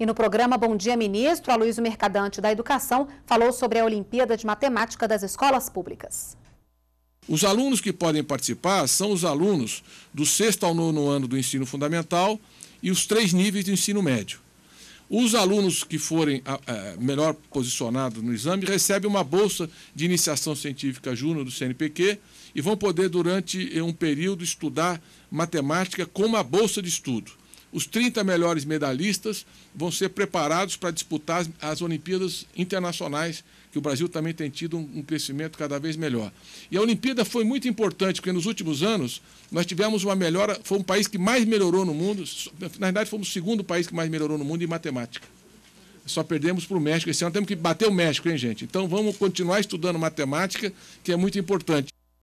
E no programa Bom Dia Ministro, Aloysio Mercadante da Educação falou sobre a Olimpíada de Matemática das Escolas Públicas. Os alunos que podem participar são os alunos do sexto ao nono ano do ensino fundamental e os três níveis do ensino médio. Os alunos que forem ah, eh, melhor posicionados no exame recebem uma bolsa de iniciação científica Júnior do CNPq e vão poder, durante um período, estudar matemática com uma bolsa de estudo. Os 30 melhores medalhistas vão ser preparados para disputar as, as Olimpíadas Internacionais, que o Brasil também tem tido um, um crescimento cada vez melhor. E a Olimpíada foi muito importante, porque nos últimos anos nós tivemos uma melhora, foi um país que mais melhorou no mundo, na verdade fomos o segundo país que mais melhorou no mundo em matemática só perdemos para o México. Esse ano temos que bater o México, hein, gente? Então vamos continuar estudando matemática, que é muito importante.